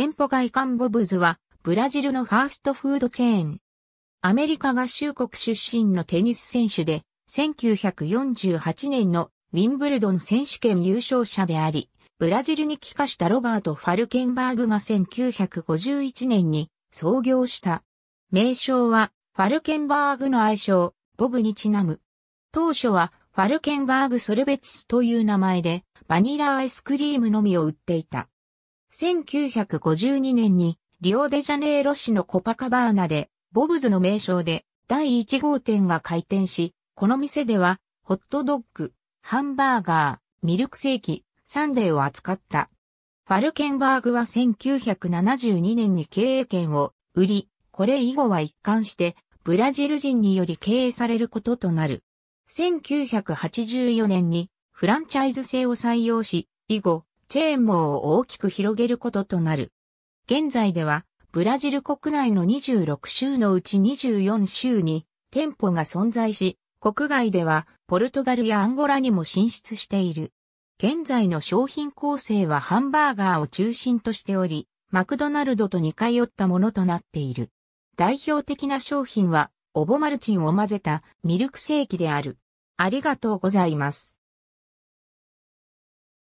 店舗外観ボブズは、ブラジルのファーストフードチェーン。アメリカ合衆国出身のテニス選手で、1948年のウィンブルドン選手権優勝者であり、ブラジルに帰化したロバート・ファルケンバーグが1951年に創業した。名称は、ファルケンバーグの愛称、ボブにちなむ。当初は、ファルケンバーグソルベツという名前で、バニラアイスクリームのみを売っていた。1952年にリオデジャネイロ市のコパカバーナでボブズの名称で第1号店が開店し、この店ではホットドッグ、ハンバーガー、ミルクセーキ、サンデーを扱った。ファルケンバーグは1972年に経営権を売り、これ以後は一貫してブラジル人により経営されることとなる。1984年にフランチャイズ制を採用し、以後、チェーン網を大きく広げることとなる。現在では、ブラジル国内の26州のうち24州に店舗が存在し、国外ではポルトガルやアンゴラにも進出している。現在の商品構成はハンバーガーを中心としており、マクドナルドと似通ったものとなっている。代表的な商品は、オボマルチンを混ぜたミルクセーキである。ありがとうございます。